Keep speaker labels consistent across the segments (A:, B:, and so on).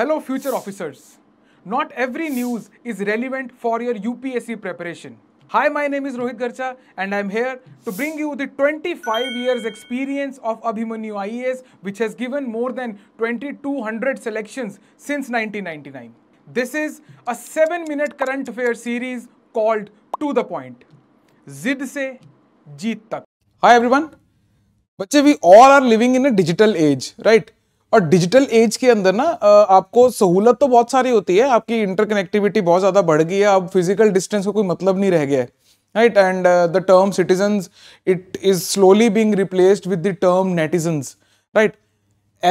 A: Hello future officers. Not every news is relevant for your UPSC preparation. Hi, my name is Rohit Garcha and I'm here to bring you the 25 years experience of Abhimanyu IAS which has given more than 2200 selections since 1999. This is a 7 minute current affair series called To The Point. Zid se Jeet tak. Hi everyone. Bache, we all are living in a digital age, right? और digital age के अंदर ना आपको सहूलत तो बहुत सारी होती है आपकी इंटरकनेक्टिविटी बहुत ज़्यादा बढ़ गई है अब फिजिकल डिस्टेंस का को कोई मतलब नहीं रह गया है right and the term citizen it is slowly being replaced with the term netizen right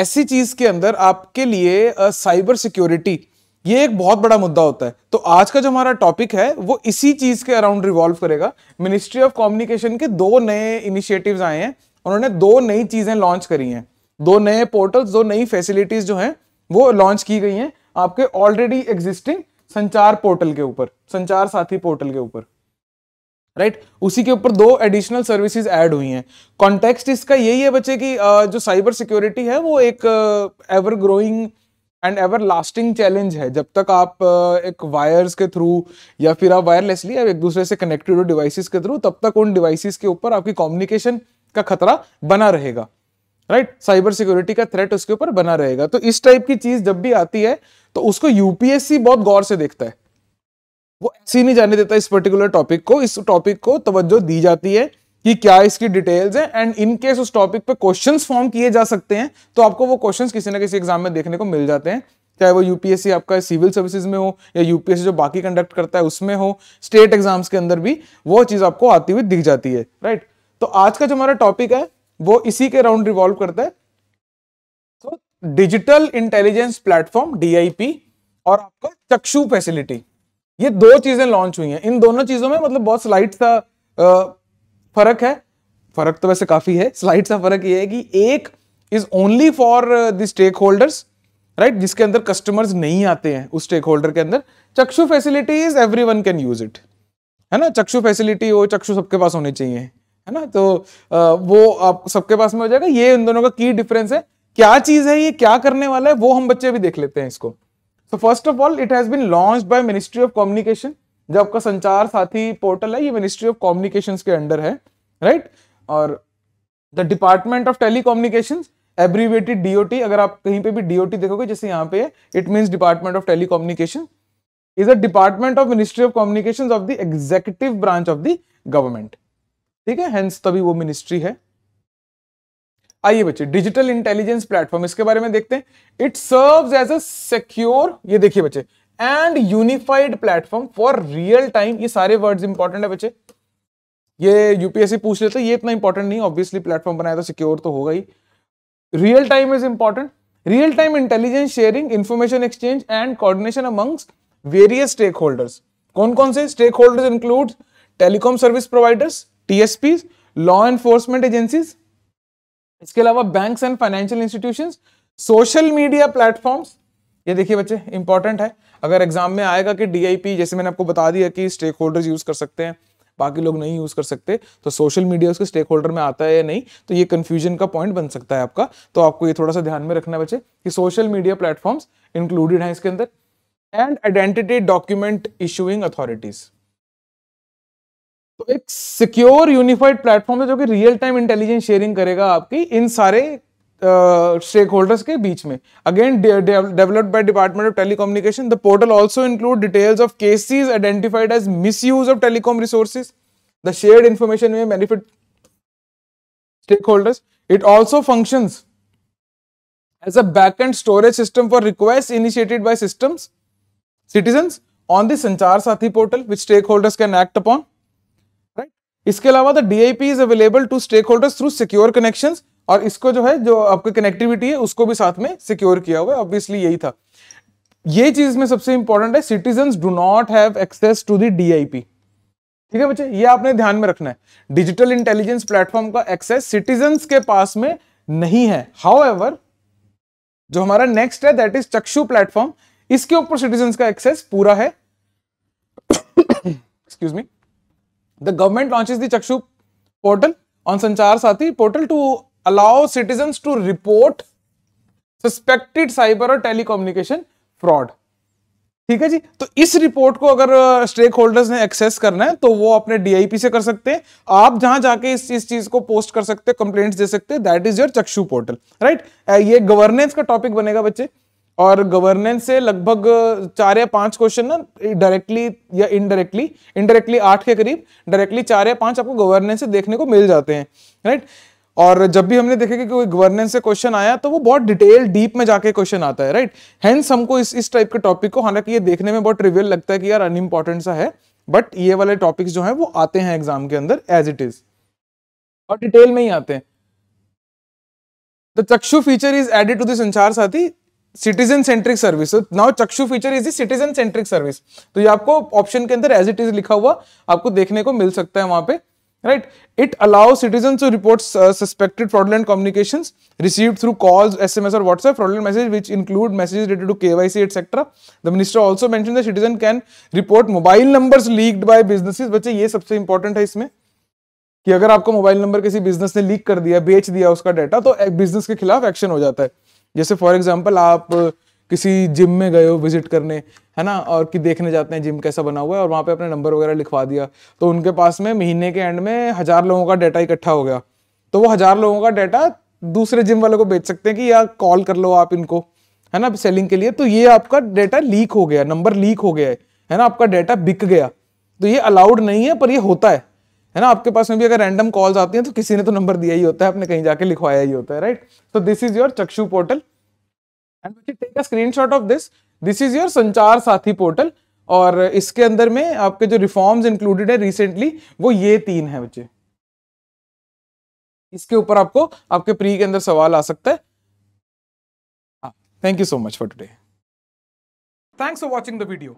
A: ऐसी चीज़ के अंदर आपके लिए साइबर uh, सिक्योरिटी ये एक बहुत बड़ा मुद्दा होता है तो आज का जो हमारा टॉपिक है वो इसी चीज़ के अराउंड रिवॉल्व करेगा मिनिस्ट्री ऑफ कम्युनिकेशन के दो नए इनिशिएटिव्स आए हैं उन्होंने दो नई चीज़ें लॉन्च करी हैं दो नए पोर्टल्स दो नई फैसिलिटीज जो हैं वो लॉन्च की गई हैं आपके ऑलरेडी एग्जिस्टिंग संचार पोर्टल के ऊपर संचार साथी पोर्टल के ऊपर राइट right? उसी के ऊपर दो एडिशनल सर्विसेज ऐड हुई हैं कॉन्टेक्स्ट इसका यही है बच्चे कि जो साइबर सिक्योरिटी है वो एक ever growing and ever lasting challenge है जब तक आप एक वायर्स के थ्रू या फिर आप वायरलेसली आप एक दूसरे से कनेक्टेड हो डिवाइसेस के थ्रू तब तक उन डिवाइसेस के ऊपर आपकी कम्युनिकेशन का खतरा बना रहेगा राइट साइबर सिक्योरिटी का थ्रेट उसके ऊपर बना रहेगा तो इस टाइप की चीज जब भी आती है तो उसको यूपीएससी बहुत गौर से देखता है वो ऐसे नहीं जाने देता इस पर्टिकुलर टॉपिक को इस टॉपिक को तवज्जो दी जाती है कि क्या इसकी डिटेल्स हैं एंड इन केस उस टॉपिक पे क्वेश्चंस फॉर्म किए जा सकते हैं तो आपको वो क्वेश्चंस किसी ना किसी एग्जाम में देखने को मिल जाते हैं चाहे वो यूपीएससी आपका सिविल सर्विसेज में हो या यूपीएससी जो बाकी कंडक्ट करता है उसमें हो स्टेट एग्जाम्स के अंदर भी वो चीज़ आपको आती हुई दिख जाती है राइट तो आज का जो हमारा टॉपिक है वो इसी के राउंड रिवॉल्व करता है तो डिजिटल इंटेलिजेंस प्लेटफॉर्म डीआईपी और आपका चक्षु फैसिलिटी ये दो चीजें लॉन्च हुई हैं इन दोनों चीजों में मतलब बहुत स्लाइट सा फर्क है फर्क तो वैसे काफी है स्लाइट सा फर्क ये है कि एक is only for the stakeholders right जिसके अंदर कस्टमर्स नहीं आते हैं उस स्टेक होल्डर के अंदर Chakshu facility is everyone can use it है ना चक्षु फैसिलिटी हो चक्षु सबके पास होने चाहिए है ना तो वो आप सबके पास में हो जाएगा ये इन दोनों का की डिफरेंस है क्या चीज है ये क्या करने वाला है वो हम बच्चे अभी देख लेते हैं इसको तो first of all it has been launch by ministry of communication जो आपका संचार साथी पोर्टल है ये मिनिस्ट्री ऑफ कॉम्युनिकेशन के अंडर है राइट और the department of tele abbreviated DOT अगर आप कहीं पे भी डीओटी देखोगे जैसे यहाँ पे it mean department of telecommunication is a department of ministry of communication of the executive branch of the government ठीक है हेंस तभी वो मिनिस्ट्री है आइए बच्चे डिजिटल इंटेलिजेंस प्लेटफॉर्म इसके बारे में देखते हैं it serves as a secure ये देखिए बच्चे and unified platform for real time ये सारे वर्ड्स इंपॉर्टेंट है बच्चे ये यूपीएससी पूछ लेते ये इतना इंपॉर्टेंट नहीं ऑब्वियसली प्लेटफॉर्म बनाया तो सिक्योर तो होगा ही real time is important real time intelligence sharing information exchange and coordination amongst various stakeholders कौन कौन से stakeholders include telecom service providers TSP law enforcement agencies इसके अलावा banks and financial institution social media platforms ये देखिए बच्चे important है अगर एग्जाम में आएगा कि डीआईपी जैसे मैंने आपको बता दिया कि स्टेक होल्डर्स यूज कर सकते हैं बाकी लोग नहीं यूज कर सकते तो सोशल मीडिया उसके स्टेक होल्डर में आता है या नहीं तो ये कंफ्यूजन का पॉइंट बन सकता है आपका तो आपको ये थोड़ा सा ध्यान में रखना बच्चे कि सोशल मीडिया प्लेटफॉर्म्स इंक्लूडेड हैं इसके अंदर and identity document issuing authorities तो एक सिक्योर यूनिफाइड प्लेटफॉर्म है जो कि रियल टाइम इंटेलिजेंस शेयरिंग करेगा आपकी इन सारे स्टेक होल्डर्स के बीच में again developed by department of telecommunication the portal also include details of cases identified as misuse of telecom resources the shared information may benefit stakeholders it also function as a back end storage system for request initiated initiated by citizen on on Sanchar Saathi portal which stakeholders can act upon इसके अलावा the DIP is available to stakeholders through secure connection और इसको जो है जो आपकी connectivity है उसको भी साथ में सिक्योर किया हुआ है ऑब्वियसली यही था ये चीज में सबसे इंपॉर्टेंट है citizen do not have access to the DIP ठीक है बच्चे ये आपने ध्यान में रखना है डिजिटल इंटेलिजेंस प्लेटफॉर्म का एक्सेस सिटीजन के पास में नहीं है हाउ जो हमारा नेक्स्ट है दैट इज चक्षु प्लेटफॉर्म इसके ऊपर सिटीजन का एक्सेस पूरा है excuse me the government launches Chakshu portal on Sanchar Saathi portal to allow citizen to report suspected cyber और टेलीकोम्युनिकेशन फ्रॉड ठीक है जी तो इस रिपोर्ट को अगर स्टेक uh, होल्डर्स ने एक्सेस करना है तो वो अपने डीआईपी से कर सकते हैं आप जहां जाके इस चीज चीज को पोस्ट कर सकते हैं कंप्लेंट्स दे सकते हैं that is your Chakshu portal right ये गवर्नेंस का टॉपिक बनेगा बच्चे और गवर्नेंस से लगभग चार या पांच क्वेश्चन ना डायरेक्टली या इनडायरेक्टली इनडायरेक्टली आठ के करीब डायरेक्टली चार या पांच आपको गवर्नेंस से देखने को मिल जाते हैं राइट और जब भी हमने देखा कि कोई गवर्नेंस से क्वेश्चन आया तो वो बहुत डिटेल डीप में जाके क्वेश्चन आता है राइट हैंस हमको इस इस टाइप के टॉपिक को हालांकि ये देखने में बहुत ट्रिवियल लगता है कि यार अनइम्पॉर्टेंट सा है बट ये वाले टॉपिक्स जो है वो आते हैं एग्जाम के अंदर एज इट इज और डिटेल में ही आते हैं the Chakshu feature is added to the Sanchar Saathi citizen centric service now Chakshu feature is citizen centric service तो ये आपको ऑप्शन के अंदर एज इट इज लिखा हुआ आपको देखने को मिल सकता है वहां पे right it allow citizen to report suspected fraudulent communication receive through call S M S और WhatsApp fraudulent message which include message related to K Y C etcetera the minister also मैं citizen can report mobile number leaked by business बच्चे ये सबसे important है इसमें कि अगर आपको मोबाइल नंबर किसी बिजनेस ने लीक कर दिया बेच दिया उसका डाटा तो बिजनेस के खिलाफ एक्शन हो जाता है जैसे फॉर एग्जाम्पल आप किसी जिम में गए हो विजिट करने है ना और कि देखने जाते हैं जिम कैसा बना हुआ है और वहाँ पे अपने नंबर वगैरह लिखवा दिया तो उनके पास में महीने के एंड में हज़ार लोगों का डाटा इकट्ठा हो गया तो वो हज़ार लोगों का डाटा दूसरे जिम वाले को बेच सकते हैं कि यार कॉल कर लो आप इनको है ना सेलिंग के लिए तो ये आपका डाटा लीक हो गया नंबर लीक हो गया है है ना आपका डाटा बिक गया तो ये अलाउड नहीं है पर ये होता है है ना आपके पास में भी अगर रैंडम कॉल्स आती हैं तो किसी ने तो नंबर दिया ही होता है आपने कहीं जाके लिखवाया ही होता है राइट तो this is your Chakshu portal and take a screenshot of this this is your Sanchar Saathi portal और इसके अंदर में आपके जो रिफॉर्म्स इंक्लूडेड है रिसेंटली वो ये तीन है बच्चे इसके ऊपर आपको आपके प्री के अंदर सवाल आ सकता है thank you so much for today thanks for watching the video